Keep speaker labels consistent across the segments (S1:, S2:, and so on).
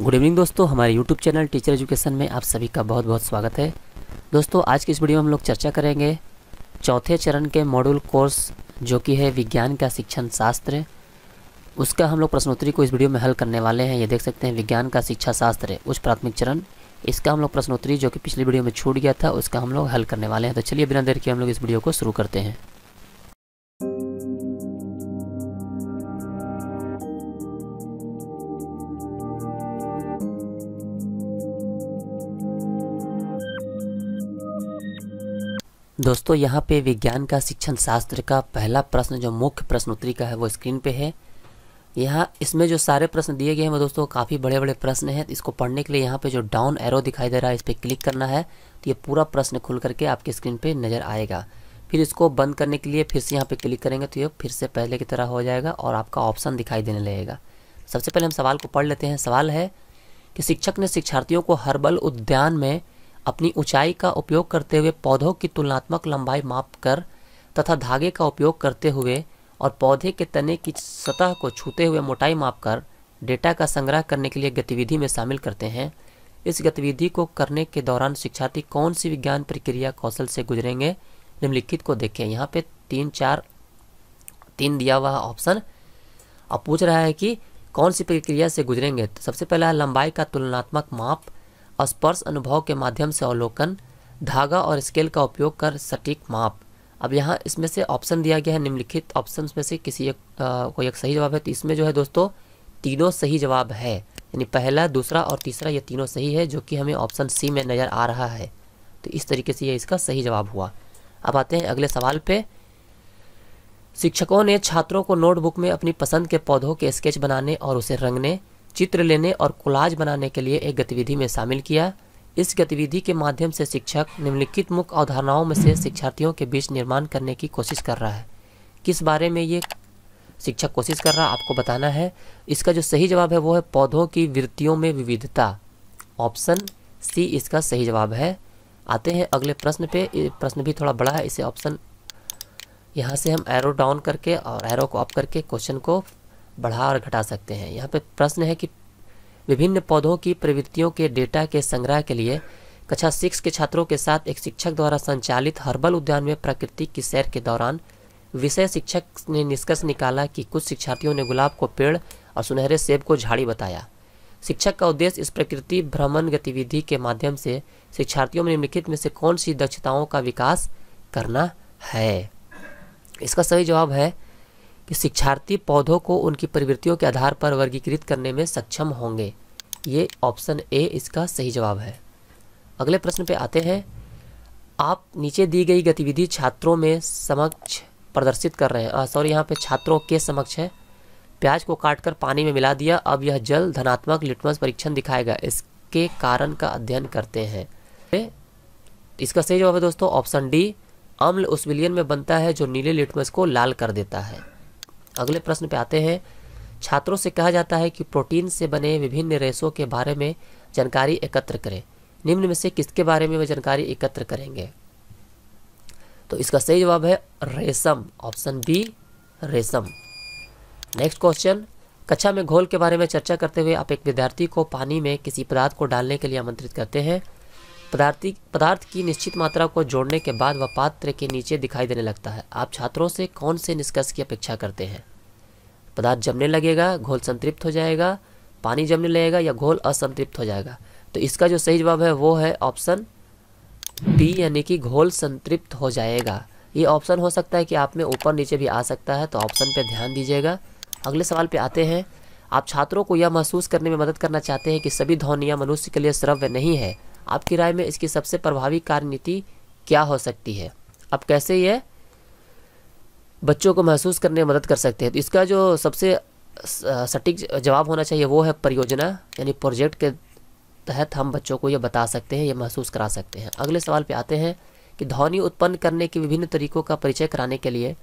S1: good evening दोस्तों हमारे YouTube channel teacher education में आप सभी का बहुत बहुत स्वागत है दोस्तों आज की इस वीडियो में हम लोग चर्चा करेंगे चौथे चरण के मॉड्यूल कोर्स जो कि है विज्ञान का शिक्षण शास्त्र उसका हम लोग प्रश्नोत्तरी को इस वीडियो में हल करने वाले हैं ये देख सकते हैं विज्ञान का शिक्षा शास्त्र उच्च प्राथमिक चरण इसका हम लोग प्रश्नोत्तरी जो कि पिछली वीडियो में छूट गया था उसका हम लोग हल करने वाले हैं तो चलिए बिना देर के हम लोग इस वीडियो को शुरू करते हैं दोस्तों यहाँ पे विज्ञान का शिक्षण शास्त्र का पहला प्रश्न जो मुख्य प्रश्नोत्तरी का है वो स्क्रीन पे है यहाँ इसमें जो सारे प्रश्न दिए गए हैं वो दोस्तों काफ़ी बड़े बड़े प्रश्न हैं इसको पढ़ने के लिए यहाँ पे जो डाउन एरो दिखाई दे रहा है इस पर क्लिक करना है तो ये पूरा प्रश्न खुल करके आपके स्क्रीन पर नज़र आएगा फिर इसको बंद करने के लिए फिर से यहाँ पर क्लिक करेंगे तो ये फिर से पहले की तरह हो जाएगा और आपका ऑप्शन दिखाई देने लगेगा सबसे पहले हम सवाल को पढ़ लेते हैं सवाल है कि शिक्षक ने शिक्षार्थियों को हर्बल उद्यान में अपनी ऊंचाई का उपयोग करते हुए पौधों की तुलनात्मक लंबाई माप कर तथा धागे का उपयोग करते हुए और पौधे के तने की सतह को छूते हुए मोटाई माप कर डेटा का संग्रह करने के लिए गतिविधि में शामिल करते हैं इस गतिविधि को करने के दौरान शिक्षार्थी कौन सी विज्ञान प्रक्रिया कौशल से गुजरेंगे निम्नलिखित को देखें यहाँ पे तीन चार तीन दिया हुआ ऑप्शन अब पूछ रहा है कि कौन सी प्रक्रिया से गुजरेंगे तो सबसे पहला लंबाई का तुलनात्मक माप स्पर्श अनुभव के माध्यम से अवलोकन धागा और स्केल का उपयोग कर सटीक माप अब यहाँ इसमें से ऑप्शन दिया गया है निम्नलिखित ऑप्शन में से किसी एक कोई एक सही जवाब है तो इसमें जो है दोस्तों तीनों सही जवाब है यानी पहला दूसरा और तीसरा ये तीनों सही है जो कि हमें ऑप्शन सी में नज़र आ रहा है तो इस तरीके से ये इसका सही जवाब हुआ अब आते हैं अगले सवाल पे शिक्षकों ने छात्रों को नोटबुक में अपनी पसंद के पौधों के स्केच बनाने और उसे रंगने चित्र लेने और कोलाज बनाने के लिए एक गतिविधि में शामिल किया इस गतिविधि के माध्यम से शिक्षक निम्नलिखित मुख्य अवधारणाओं में से शिक्षार्थियों के बीच निर्माण करने की कोशिश कर रहा है किस बारे में ये शिक्षक कोशिश कर रहा है आपको बताना है इसका जो सही जवाब है वो है पौधों की वृत्तियों में विविधता ऑप्शन सी इसका सही जवाब है आते हैं अगले प्रश्न पे प्रश्न भी थोड़ा बड़ा है इसे ऑप्शन यहाँ से हम एरो डाउन करके और एरो को अप करके क्वेश्चन को बढ़ा और घटा सकते हैं यहाँ पे प्रश्न है कि विभिन्न पौधों की प्रवृत्तियों के डेटा के संग्रह के लिए कक्षा सिक्स के छात्रों के साथ एक शिक्षक द्वारा संचालित हर्बल उद्यान में प्रकृति की सैर के दौरान विषय शिक्षक ने निष्कर्ष निकाला कि कुछ शिक्षार्थियों ने गुलाब को पेड़ और सुनहरे सेब को झाड़ी बताया शिक्षक का उद्देश्य इस प्रकृति भ्रमण गतिविधि के माध्यम से शिक्षार्थियों में निम्नलिखित में से कौन सी दक्षताओं का विकास करना है इसका सही जवाब है कि शिक्षार्थी पौधों को उनकी प्रवृत्तियों के आधार पर वर्गीकृत करने में सक्षम होंगे ये ऑप्शन ए इसका सही जवाब है अगले प्रश्न पे आते हैं आप नीचे दी गई गतिविधि छात्रों में समक्ष प्रदर्शित कर रहे हैं सॉरी यहाँ पे छात्रों के समक्ष है प्याज को काटकर पानी में मिला दिया अब यह जल धनात्मक लिटमस परीक्षण दिखाएगा इसके कारण का अध्ययन करते हैं इसका सही जवाब है दोस्तों ऑप्शन डी अम्ल उस विलियन में बनता है जो नीले लिटमस को लाल कर देता है अगले प्रश्न पे आते हैं छात्रों से कहा जाता है कि प्रोटीन से बने विभिन्न रेशों के बारे में जानकारी एकत्र करें निम्न में से किसके बारे में वह जानकारी एकत्र करेंगे तो इसका सही जवाब है रेशम ऑप्शन बी रेशम नेक्स्ट क्वेश्चन कक्षा में घोल के बारे में चर्चा करते हुए आप एक विद्यार्थी को पानी में किसी पदार्थ को डालने के लिए आमंत्रित करते हैं पदार्थी पदार्थ की निश्चित मात्रा को जोड़ने के बाद वह पात्र के नीचे दिखाई देने लगता है आप छात्रों से कौन से निष्कर्ष की अपेक्षा करते हैं पदार्थ जमने लगेगा घोल संतृप्त हो जाएगा पानी जमने लगेगा या घोल असंतृप्त हो जाएगा तो इसका जो सही जवाब है वो है ऑप्शन बी यानी कि घोल संतृप्त हो जाएगा ये ऑप्शन हो सकता है कि आप में ऊपर नीचे भी आ सकता है तो ऑप्शन पर ध्यान दीजिएगा अगले सवाल पे आते हैं आप छात्रों को यह महसूस करने में मदद करना चाहते हैं कि सभी ध्वनियाँ मनुष्य के लिए श्रव्य नहीं है आपकी राय में इसकी सबसे प्रभावी कार्यनीति क्या हो सकती है अब कैसे यह बच्चों को महसूस करने में मदद कर सकते हैं तो इसका जो सबसे सटीक जवाब होना चाहिए वो है परियोजना यानी प्रोजेक्ट के तहत हम बच्चों को ये बता सकते हैं ये महसूस करा सकते हैं अगले सवाल पे आते हैं कि ध्वनि उत्पन्न करने के विभिन्न तरीकों का परिचय कराने के लिए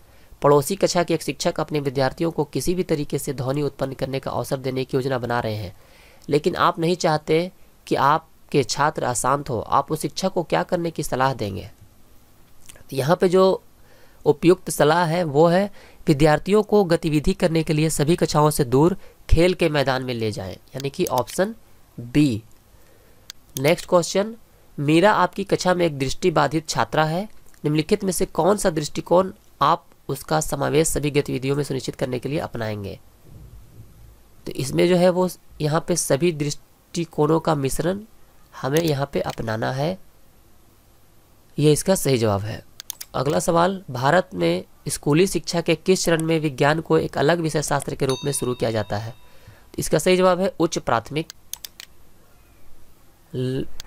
S1: पड़ोसी कक्षा के एक शिक्षक अपने विद्यार्थियों को किसी भी तरीके से ध्वनि उत्पन्न करने का अवसर देने की योजना बना रहे हैं लेकिन आप नहीं चाहते कि आपके छात्र अशांत हो आप उस शिक्षक को क्या करने की सलाह देंगे तो यहाँ पर जो उपयुक्त सलाह है वो है विद्यार्थियों को गतिविधि करने के लिए सभी कक्षाओं से दूर खेल के मैदान में ले जाएं यानी कि option B next question Meera आपकी कक्षा में एक दृष्टि बाधित छात्रा है निम्नलिखित में से कौन सा दृष्टिकोण आप उसका समावेश सभी गतिविधियों में सुनिश्चित करने के लिए अपनाएंगे तो इसमें जो है वो यहाँ पे सभी दृष्टिकोणों का मिश्रण हमें यहाँ पे अपनाना है ये इसका सही जवाब है अगला सवाल भारत में स्कूली शिक्षा के किस चरण में विज्ञान को एक अलग विषय शास्त्र के रूप में शुरू किया जाता है इसका सही जवाब है उच्च प्राथमिक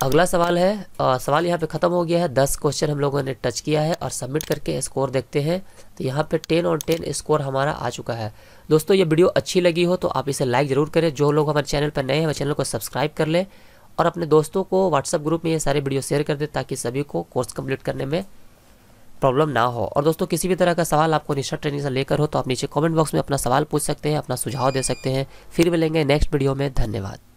S1: अगला सवाल है आ, सवाल यहाँ पे ख़त्म हो गया है दस क्वेश्चन हम लोगों ने टच किया है और सबमिट करके स्कोर देखते हैं तो यहाँ पे टेन और टेन स्कोर हमारा आ चुका है दोस्तों ये वीडियो अच्छी लगी हो तो आप इसे लाइक ज़रूर करें जो लोग हमारे चैनल पर नए हैं चैनल को सब्सक्राइब कर लें और अपने दोस्तों को व्हाट्सअप ग्रुप में ये सारे वीडियो शेयर कर दें ताकि सभी को कोर्स कम्प्लीट करने में प्रॉब्लम ना हो और दोस्तों किसी भी तरह का सवाल आपको निशा ट्रेनिंग से लेकर हो तो आप नीचे कमेंट बॉक्स में अपना सवाल पूछ सकते हैं अपना सुझाव दे सकते हैं फिर मिलेंगे नेक्स्ट वीडियो में धन्यवाद